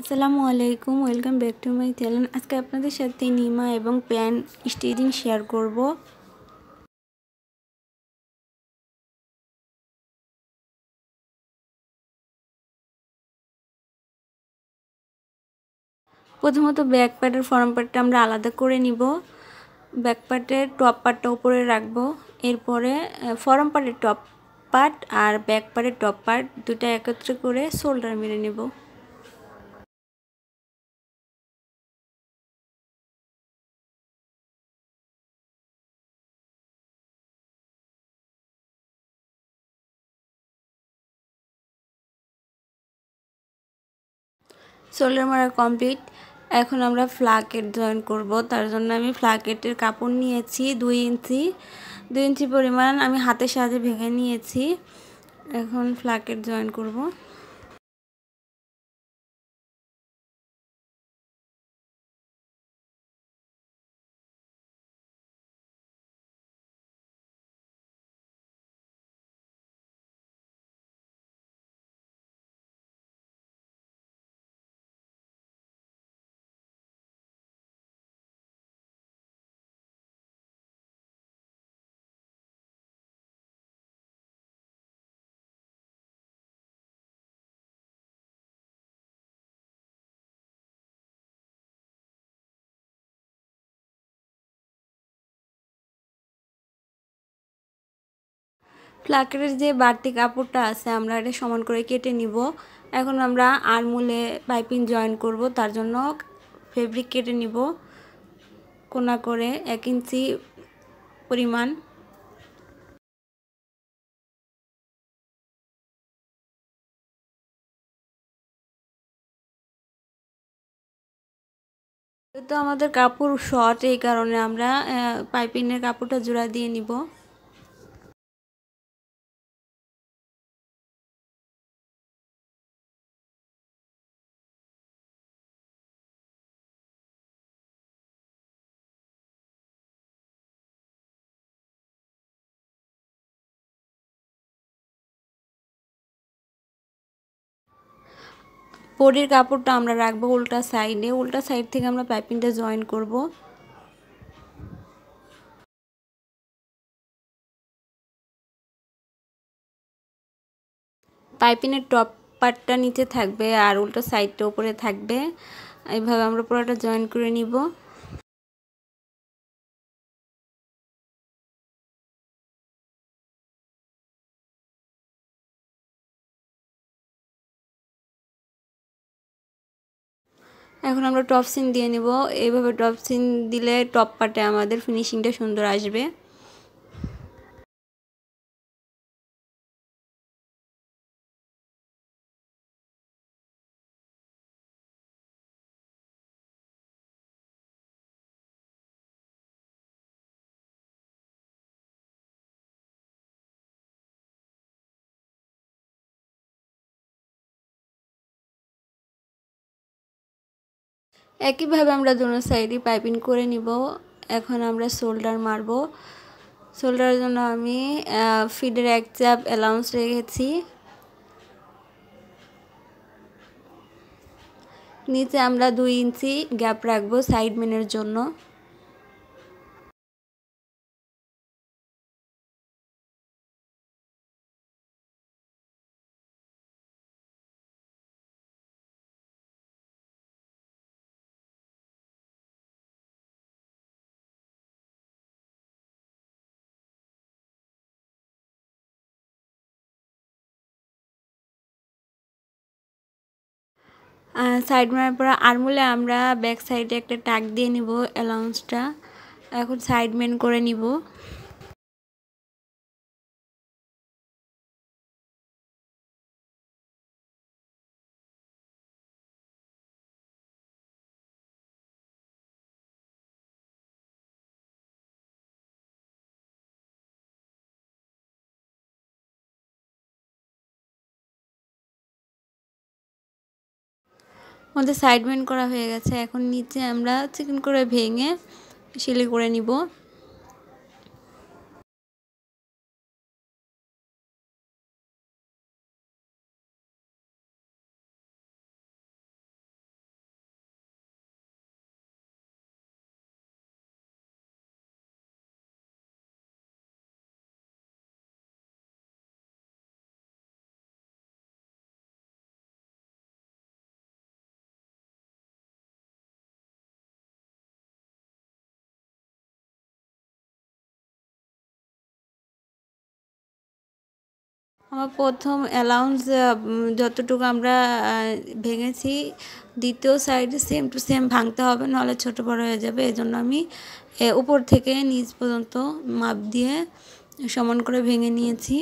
আসসালামু আলাইকুম welcome back to my channel আজকে আপনাদের সাথে নিমা এবং প্যান স্টিচিং শেয়ার করব প্রথমত ব্যাক প্যাটের ফর্ম প্যাটটা আমরা আলাদা করে নিব ব্যাক প্যাটের টপ পার্টটা উপরে রাখবো এরপরে ফর্ম পার্টের টপ পার্ট আর ব্যাক পার্টের টপ পার্ট দুটা একত্রে করে শোল্ডার মেরে নেবো শোল্ডার মারা কমপ্লিট এখন আমরা ফ্লাকেট জয়েন করব তার জন্য আমি ফ্লাকেটের কাপড় নিয়েছি দুই ইঞ্চি দুই ইঞ্চি পরিমাণ আমি হাতের সাহায্যে ভেঙে নিয়েছি এখন ফ্লাকেট জয়েন করব ফ্লাকারের যে বাড়তি কাপড়টা আছে আমরা এটা সমান করে কেটে নিব এখন আমরা আরমুলে পাইপিং জয়েন করব তার জন্য ফেব্রিক কেটে নিব কোনা করে এক ইঞ্চি পরিমাণ তো আমাদের কাপড় শর্ট এই কারণে আমরা পাইপিনের কাপড়টা জোড়া দিয়ে নিব কোডির কাপড়টা আমরা রাখবো উল্টা সাইডে উল্টা সাইড থেকে আমরা পাইপিংটা জয়েন করব পাইপিনের টপ পার্টটা নিচে থাকবে আর উল্টা সাইডটা উপরে থাকবে এইভাবে আমরা পুরোটা জয়েন করে নিব এখন আমরা টপ সিন দিয়ে নিব এইভাবে টপ সিন দিলে টপ পাটে আমাদের ফিনিশিংটা সুন্দর আসবে একইভাবে আমরা দুনো সাইডই পাইপিং করে নিব এখন আমরা শোল্ডার মারব শোল্ডারের জন্য আমি ফিডের এক চাপ অ্যালাউন্স রেখেছি নিচে আমরা দুই ইঞ্চি গ্যাপ রাখবো সাইড মেনের জন্য সাইড মারার পর আরমুলে আমরা ব্যাক সাইডে একটা টাক দিয়ে নিব অ্যালাউন্সটা এখন সাইড মেন করে নিব আমাদের সাইড করা হয়ে গেছে এখন নিচে আমরা চিকেন করে ভেঙে শিলি করে নিব আমার প্রথম অ্যালাউন্স যতটুকু আমরা ভেঙেছি দ্বিতীয় সাইডে সেম টু সেম ভাঙতে হবে নাহলে ছোট বড় হয়ে যাবে জন্য আমি উপর থেকে নিচ পর্যন্ত মাপ দিয়ে সমান করে ভেঙে নিয়েছি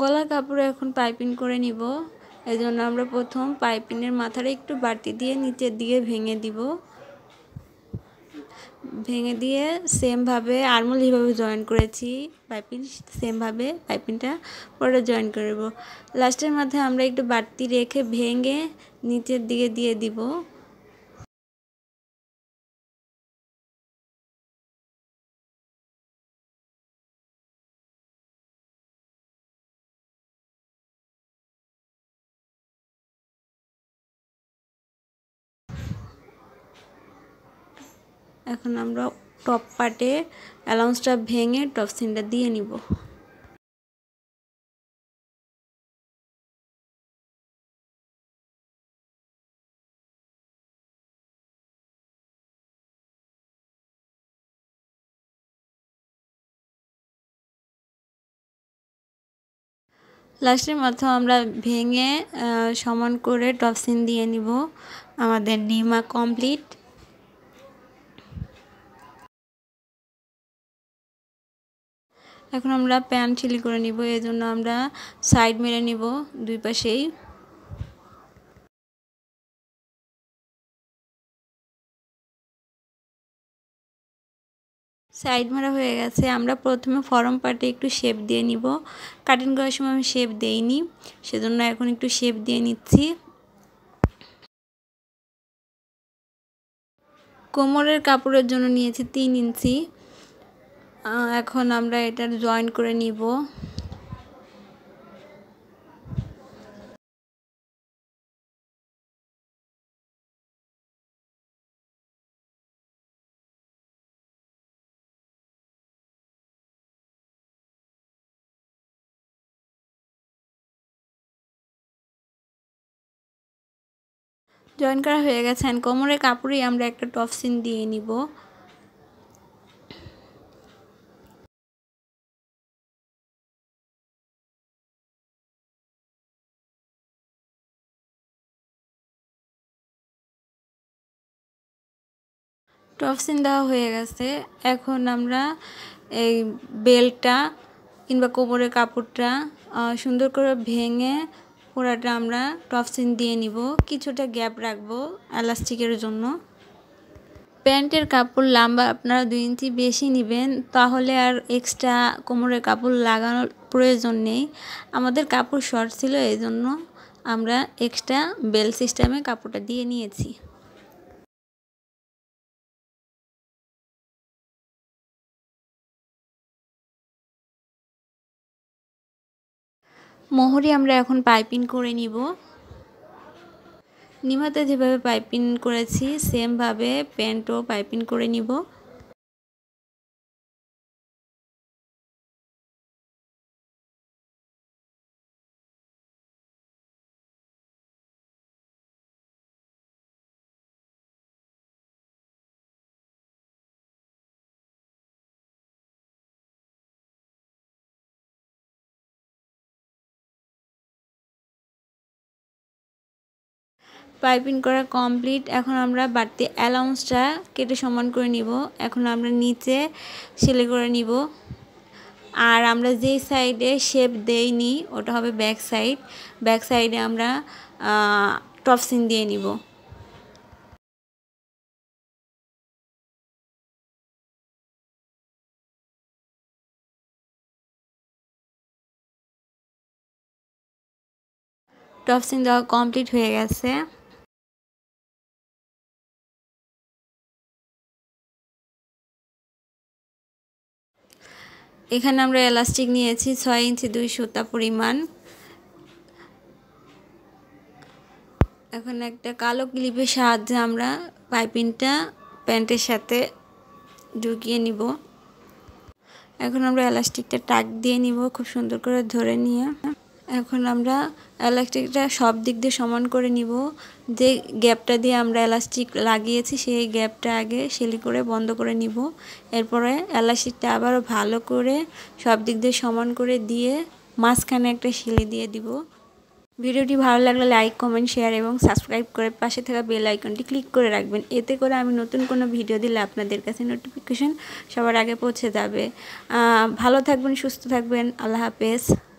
গলার কাপড়ে এখন পাইপিং করে নিব এজন্য আমরা প্রথম পাইপিনের মাথাটা একটু বাড়তি দিয়ে নিচের দিকে ভেঙে দিব ভেঙে দিয়ে সেমভাবে আরমোল যেভাবে জয়েন করেছি পাইপিন সেমভাবে পাইপিনটা পরে জয়েন করব লাস্টের মাথায় আমরা একটু বাড়তি রেখে ভেঙে নিচের দিকে দিয়ে দিব এখন আমরা টপ পার্টে অ্যালাউন্সটা ভেঙে টপ সিনটা দিয়ে নিব লাস্টের মতো আমরা ভেঙে সমান করে টপসিন দিয়ে নিব আমাদের নিমা কমপ্লিট এখন আমরা প্যান ছিলি করে নিব এই জন্য আমরা সাইড মেরে নিব দুই পাশেই সাইড মারা হয়ে গেছে আমরা প্রথমে ফরম পার্টে একটু শেপ দিয়ে নিব কাটিং করার সময় আমি শেপ দিইনি সেজন্য এখন একটু শেপ দিয়ে নিচ্ছি কোমরের কাপড়ের জন্য নিয়েছি তিন ইঞ্চি এখন আমরা এটা জয়েন করে নিব জয়েন করা হয়ে গেছে কোমরে কাপড়ে আমরা একটা টপসিন দিয়ে নিব টপসিন দেওয়া হয়ে গেছে এখন আমরা এই বেলটা কিংবা কোমরের কাপড়টা সুন্দর করে ভেঙে পোড়াটা আমরা টপসিন দিয়ে নিব কিছুটা গ্যাপ রাখবো এলাস্টিকের জন্য প্যান্টের কাপড় লম্বা আপনারা দুই ইঞ্চি বেশি নেবেন তাহলে আর এক্সট্রা কোমরের কাপড় লাগানোর প্রয়োজন নেই আমাদের কাপড় শর্ট ছিল এই জন্য আমরা এক্সট্রা বেল সিস্টেমে কাপড়টা দিয়ে নিয়েছি মোহরি আমরা এখন পাইপিং করে নিব নিমাতে যেভাবে পাইপিং করেছি সেমভাবে প্যান্টও পাইপিং করে নিব পাইপিং করা কমপ্লিট এখন আমরা বাড়তি অ্যালাউন্সটা কেটে সমান করে নিব এখন আমরা নিচে সেলে করে নিব আর আমরা যে সাইডে শেপ দেইনি ওটা হবে ব্যাক সাইড ব্যাক সাইডে আমরা টপসিন দিয়ে নিব টপসিন দেওয়া কমপ্লিট হয়ে গেছে এখানে আমরা এলাস্টিক নিয়েছি ছয় ইঞ্চি দুই সুতা পরিমাণ এখন একটা কালো ক্লিপের সাহায্যে আমরা পাইপিংটা প্যান্টের সাথে ঢুকিয়ে নিব এখন আমরা এলাস্টিকটা টাক দিয়ে নিব খুব সুন্দর করে ধরে নিয়ে এখন আমরা এলাস্টিকটা সব দিক দিয়ে সমান করে নিব যে গ্যাপটা দিয়ে আমরা এলাস্টিক লাগিয়েছি সেই গ্যাপটা আগে সেলি করে বন্ধ করে নিব এরপরে এলাস্টিকটা আবারও ভালো করে সব দিক দিয়ে সমান করে দিয়ে মাঝখানে একটা সেলি দিয়ে দিব ভিডিওটি ভালো লাগলে লাইক কমেন্ট শেয়ার এবং সাবস্ক্রাইব করে পাশে থাকা বেল আইকনটি ক্লিক করে রাখবেন এতে করে আমি নতুন কোনো ভিডিও দিলে আপনাদের কাছে নোটিফিকেশন সবার আগে পৌঁছে যাবে ভালো থাকবেন সুস্থ থাকবেন আল্লাহ হাফেজ